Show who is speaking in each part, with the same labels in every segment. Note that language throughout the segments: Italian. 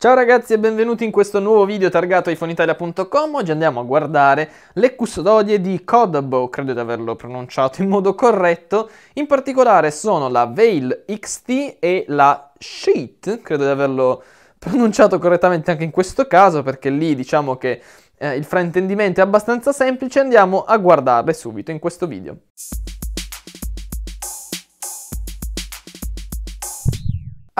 Speaker 1: Ciao ragazzi e benvenuti in questo nuovo video targato iPhoneItalia.com Oggi andiamo a guardare le custodie di Codabo, credo di averlo pronunciato in modo corretto In particolare sono la Veil XT e la Sheet, credo di averlo pronunciato correttamente anche in questo caso Perché lì diciamo che eh, il fraintendimento è abbastanza semplice, andiamo a guardarle subito in questo video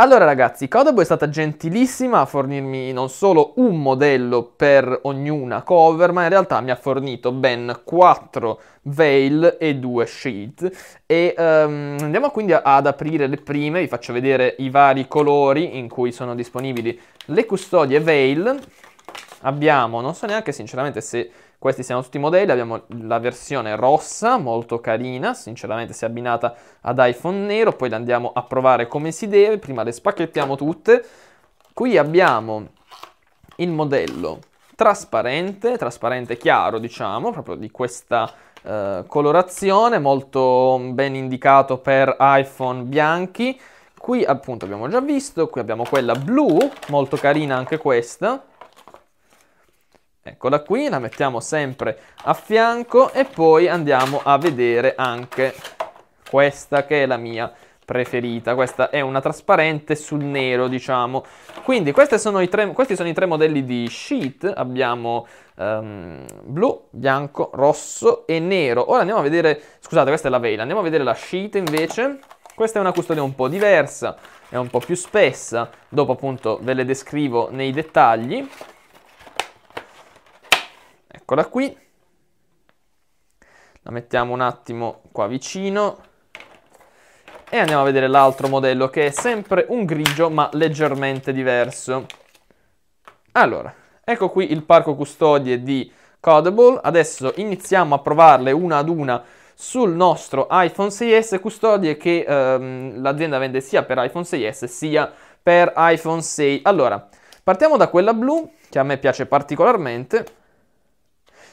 Speaker 1: Allora ragazzi, Codabo è stata gentilissima a fornirmi non solo un modello per ognuna cover, ma in realtà mi ha fornito ben 4 veil e 2 sheet. E um, andiamo quindi ad aprire le prime, vi faccio vedere i vari colori in cui sono disponibili le custodie veil. Abbiamo, non so neanche sinceramente se questi siano tutti i modelli, abbiamo la versione rossa, molto carina, sinceramente si è abbinata ad iPhone nero, poi la andiamo a provare come si deve, prima le spacchettiamo tutte. Qui abbiamo il modello trasparente, trasparente chiaro diciamo, proprio di questa eh, colorazione, molto ben indicato per iPhone bianchi. Qui appunto abbiamo già visto, qui abbiamo quella blu, molto carina anche questa, Eccola qui, la mettiamo sempre a fianco e poi andiamo a vedere anche questa che è la mia preferita. Questa è una trasparente sul nero, diciamo. Quindi sono tre, questi sono i tre modelli di sheet. Abbiamo um, blu, bianco, rosso e nero. Ora andiamo a vedere, scusate, questa è la vela. Andiamo a vedere la sheet invece. Questa è una custodia un po' diversa, è un po' più spessa. Dopo appunto ve le descrivo nei dettagli eccola qui, la mettiamo un attimo qua vicino e andiamo a vedere l'altro modello che è sempre un grigio ma leggermente diverso. Allora, ecco qui il parco custodie di Codable, adesso iniziamo a provarle una ad una sul nostro iPhone 6S custodie che ehm, l'azienda vende sia per iPhone 6S sia per iPhone 6. Allora, partiamo da quella blu che a me piace particolarmente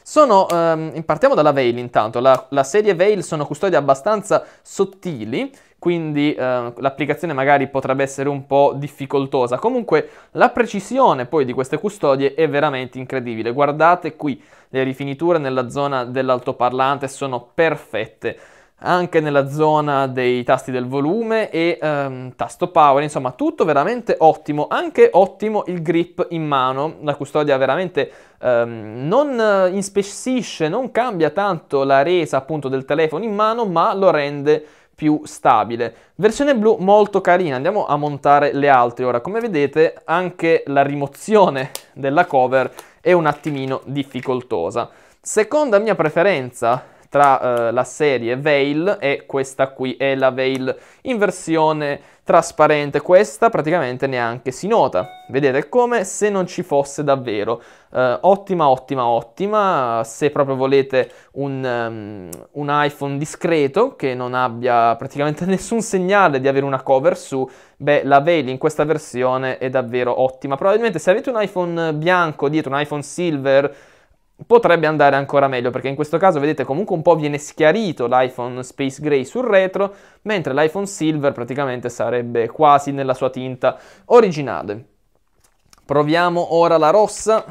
Speaker 1: sono, ehm, partiamo dalla Veil intanto, la, la serie Veil sono custodie abbastanza sottili, quindi eh, l'applicazione magari potrebbe essere un po' difficoltosa. Comunque la precisione poi di queste custodie è veramente incredibile. Guardate qui, le rifiniture nella zona dell'altoparlante sono perfette anche nella zona dei tasti del volume e ehm, tasto power, insomma tutto veramente ottimo, anche ottimo il grip in mano, la custodia veramente ehm, non inspessisce, non cambia tanto la resa appunto del telefono in mano, ma lo rende più stabile. Versione blu molto carina, andiamo a montare le altre ora, come vedete anche la rimozione della cover è un attimino difficoltosa. Seconda mia preferenza tra eh, la serie Veil e questa qui, è la Veil in versione trasparente, questa praticamente neanche si nota, vedete come se non ci fosse davvero, eh, ottima ottima ottima, se proprio volete un, um, un iPhone discreto che non abbia praticamente nessun segnale di avere una cover su, beh la Veil in questa versione è davvero ottima, probabilmente se avete un iPhone bianco dietro, un iPhone silver, potrebbe andare ancora meglio perché in questo caso vedete comunque un po' viene schiarito l'iPhone Space Gray sul retro mentre l'iPhone Silver praticamente sarebbe quasi nella sua tinta originale proviamo ora la rossa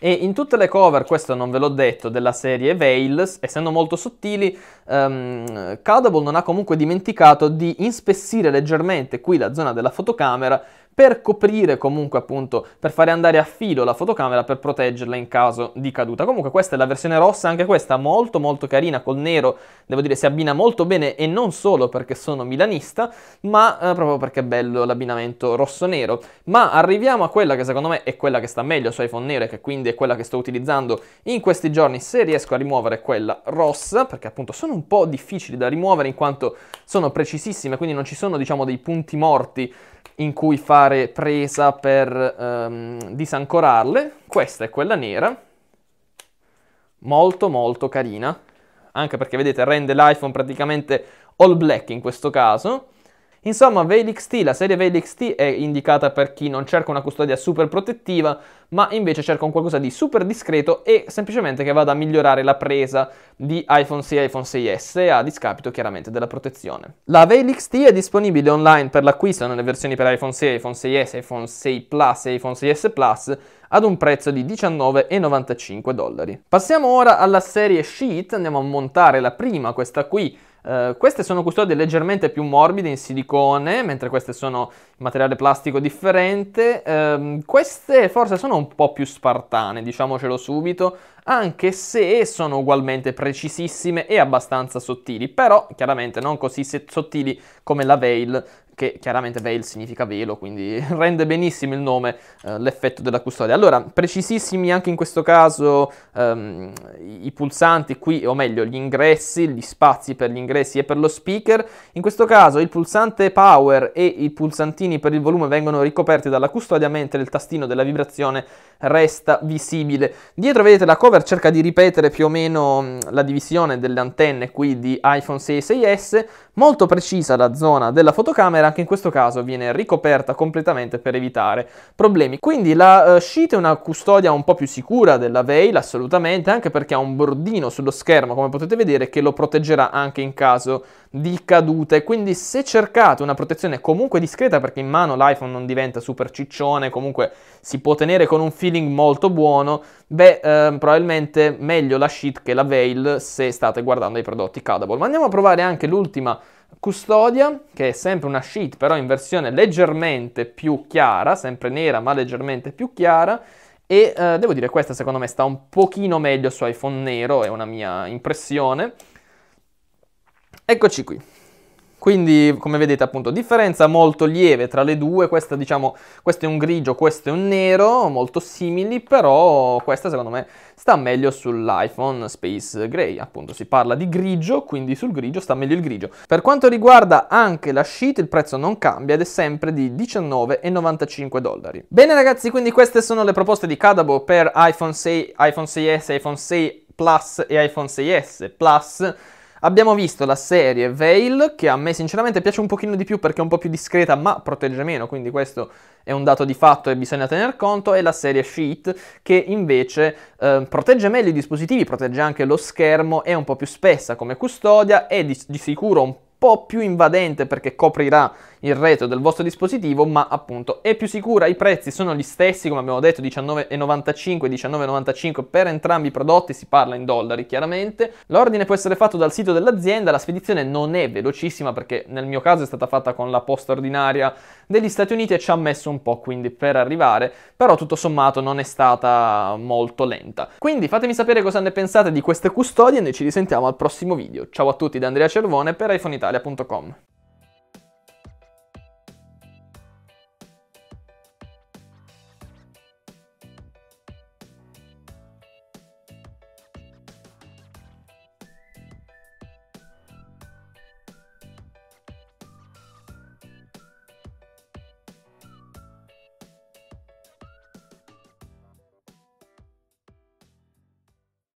Speaker 1: e in tutte le cover, questo non ve l'ho detto, della serie Veil, essendo molto sottili, um, ehm, Caldable non ha comunque dimenticato di inspessire leggermente qui la zona della fotocamera per coprire comunque appunto, per fare andare a filo la fotocamera per proteggerla in caso di caduta. Comunque questa è la versione rossa, anche questa molto molto carina col nero, devo dire si abbina molto bene e non solo perché sono milanista, ma eh, proprio perché è bello l'abbinamento rosso-nero. Ma arriviamo a quella che secondo me è quella che sta meglio su iPhone nero e che quindi è quella che sto utilizzando in questi giorni se riesco a rimuovere quella rossa, perché appunto sono un po' difficili da rimuovere in quanto sono precisissime, quindi non ci sono diciamo dei punti morti in cui fare fare presa per um, disancorarle. Questa è quella nera, molto molto carina, anche perché vedete rende l'iPhone praticamente all black in questo caso. Insomma, VLXT, la serie VLXT è indicata per chi non cerca una custodia super protettiva, ma invece cerca un qualcosa di super discreto e semplicemente che vada a migliorare la presa di iPhone 6 e iPhone 6S a discapito chiaramente della protezione. La VLXT è disponibile online per l'acquisto nelle versioni per iPhone 6, iPhone 6S, iPhone 6 Plus e iPhone 6S Plus ad un prezzo di 19,95 dollari. Passiamo ora alla serie Sheet, andiamo a montare la prima, questa qui eh, queste sono custodie leggermente più morbide in silicone, mentre queste sono materiale plastico differente. Uh, queste forse sono un po' più spartane, diciamocelo subito, anche se sono ugualmente precisissime e abbastanza sottili, però chiaramente non così sottili come la Veil che chiaramente veil significa velo, quindi rende benissimo il nome eh, l'effetto della custodia. Allora, precisissimi anche in questo caso ehm, i pulsanti qui, o meglio gli ingressi, gli spazi per gli ingressi e per lo speaker. In questo caso il pulsante power e i pulsantini per il volume vengono ricoperti dalla custodia, mentre il tastino della vibrazione resta visibile. Dietro vedete la cover cerca di ripetere più o meno mm, la divisione delle antenne qui di iPhone 6 6S, molto precisa la zona della fotocamera, catenella anche in questo caso viene ricoperta completamente per evitare problemi. Quindi la uh, sheet è una custodia un po' più sicura della Veil assolutamente, anche perché ha un bordino sullo schermo, come potete vedere, che lo proteggerà anche in caso di cadute. Quindi se cercate una protezione comunque discreta, perché in mano l'iPhone non diventa super ciccione, comunque si può tenere con un feeling molto buono, beh, eh, probabilmente meglio la sheet che la Veil se state guardando i prodotti Cadable. Ma andiamo a provare anche l'ultima Custodia, che è sempre una sheet, però in versione leggermente più chiara, sempre nera ma leggermente più chiara, e eh, devo dire questa secondo me sta un pochino meglio su iPhone nero, è una mia impressione. Eccoci qui. Quindi come vedete appunto differenza molto lieve tra le due, questa, diciamo, questo è un grigio, questo è un nero, molto simili, però questa secondo me sta meglio sull'iPhone Space Gray, appunto si parla di grigio, quindi sul grigio sta meglio il grigio. Per quanto riguarda anche la sheet il prezzo non cambia ed è sempre di 19,95 dollari. Bene ragazzi, quindi queste sono le proposte di Cadabo per iPhone 6, iPhone 6S, iPhone 6 Plus e iPhone 6S Plus Abbiamo visto la serie Veil, che a me sinceramente piace un pochino di più perché è un po' più discreta, ma protegge meno, quindi questo è un dato di fatto e bisogna tener conto, e la serie Sheet, che invece eh, protegge meglio i dispositivi, protegge anche lo schermo, è un po' più spessa come custodia, è di, di sicuro un po' po' più invadente perché coprirà il retro del vostro dispositivo, ma appunto è più sicura, i prezzi sono gli stessi, come abbiamo detto 19,95 e 19,95 per entrambi i prodotti, si parla in dollari chiaramente. L'ordine può essere fatto dal sito dell'azienda, la spedizione non è velocissima perché nel mio caso è stata fatta con la posta ordinaria degli Stati Uniti e ci ha messo un po' quindi per arrivare, però tutto sommato non è stata molto lenta. Quindi fatemi sapere cosa ne pensate di queste custodie e noi ci risentiamo al prossimo video. Ciao a tutti da Andrea Cervone per iPhoneitalia.com.